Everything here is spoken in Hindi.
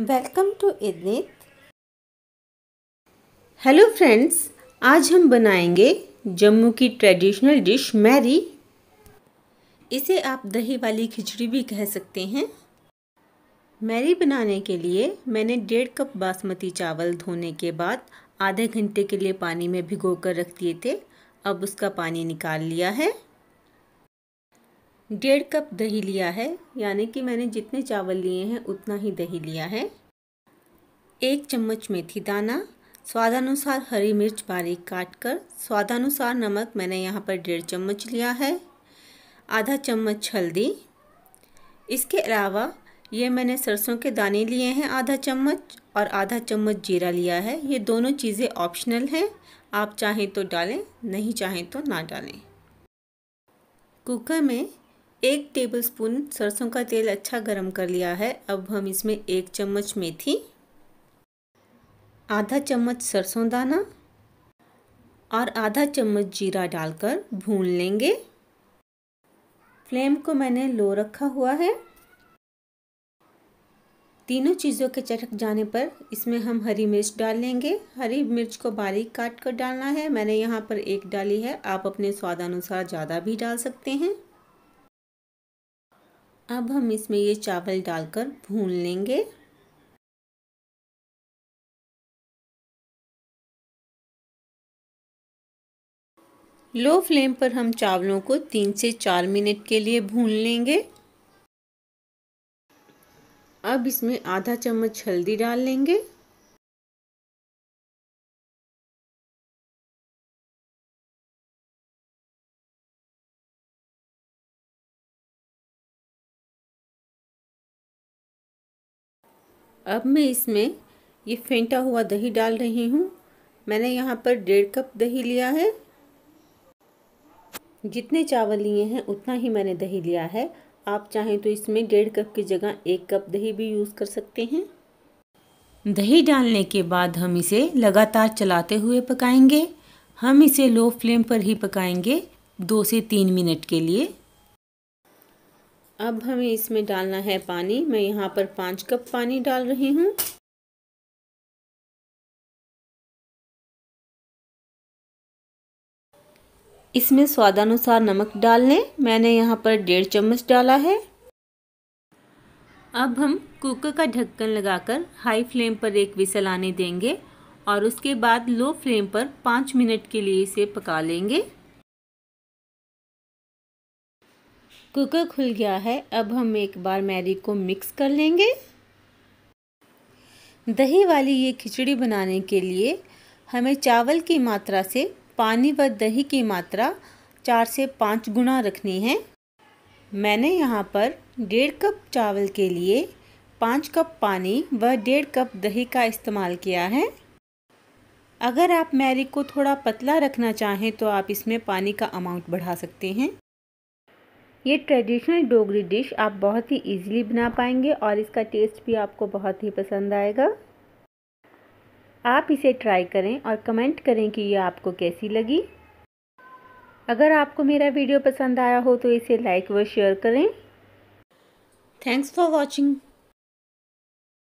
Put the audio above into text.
वेलकम टू इदनित हेलो फ्रेंड्स आज हम बनाएंगे जम्मू की ट्रेडिशनल डिश मैरी इसे आप दही वाली खिचड़ी भी कह सकते हैं मैरी बनाने के लिए मैंने डेढ़ कप बासमती चावल धोने के बाद आधे घंटे के लिए पानी में भिगो कर रख दिए थे अब उसका पानी निकाल लिया है डेढ़ कप दही लिया है यानी कि मैंने जितने चावल लिए हैं उतना ही दही लिया है एक चम्मच मेथी दाना स्वादानुसार हरी मिर्च बारीक काट कर स्वादानुसार नमक मैंने यहाँ पर डेढ़ चम्मच लिया है आधा चम्मच हल्दी इसके अलावा ये मैंने सरसों के दाने लिए हैं आधा चम्मच और आधा चम्मच जीरा लिया है ये दोनों चीज़ें ऑप्शनल हैं आप चाहें तो डालें नहीं चाहें तो ना डालें कुकर में एक टेबलस्पून सरसों का तेल अच्छा गरम कर लिया है अब हम इसमें एक चम्मच मेथी आधा चम्मच सरसों दाना और आधा चम्मच जीरा डालकर भून लेंगे फ्लेम को मैंने लो रखा हुआ है तीनों चीज़ों के चटक जाने पर इसमें हम हरी मिर्च डाल लेंगे हरी मिर्च को बारीक काट कर डालना है मैंने यहाँ पर एक डाली है आप अपने स्वादानुसार ज़्यादा भी डाल सकते हैं अब हम इसमें ये चावल डालकर भून लेंगे लो फ्लेम पर हम चावलों को तीन से चार मिनट के लिए भून लेंगे अब इसमें आधा चम्मच हल्दी डाल लेंगे अब मैं इसमें ये फेंटा हुआ दही डाल रही हूँ मैंने यहाँ पर डेढ़ कप दही लिया है जितने चावल लिए हैं उतना ही मैंने दही लिया है आप चाहें तो इसमें डेढ़ कप की जगह एक कप दही भी यूज़ कर सकते हैं दही डालने के बाद हम इसे लगातार चलाते हुए पकाएंगे हम इसे लो फ्लेम पर ही पकाएंगे दो से तीन मिनट के लिए अब हमें इसमें डालना है पानी मैं यहाँ पर पाँच कप पानी डाल रही हूँ इसमें स्वादानुसार नमक डाल लें मैंने यहाँ पर डेढ़ चम्मच डाला है अब हम कुकर का ढक्कन लगाकर हाई फ्लेम पर एक विसल आने देंगे और उसके बाद लो फ्लेम पर पाँच मिनट के लिए इसे पका लेंगे कुकर खुल गया है अब हम एक बार मैरी को मिक्स कर लेंगे दही वाली ये खिचड़ी बनाने के लिए हमें चावल की मात्रा से पानी व दही की मात्रा चार से पाँच गुना रखनी है मैंने यहाँ पर डेढ़ कप चावल के लिए पाँच कप पानी व डेढ़ कप दही का इस्तेमाल किया है अगर आप मैरी को थोड़ा पतला रखना चाहें तो आप इसमें पानी का अमाउंट बढ़ा सकते हैं ये ट्रेडिशनल डोगरी डिश आप बहुत ही इजीली बना पाएंगे और इसका टेस्ट भी आपको बहुत ही पसंद आएगा आप इसे ट्राई करें और कमेंट करें कि ये आपको कैसी लगी अगर आपको मेरा वीडियो पसंद आया हो तो इसे लाइक व शेयर करें थैंक्स फॉर वॉचिंग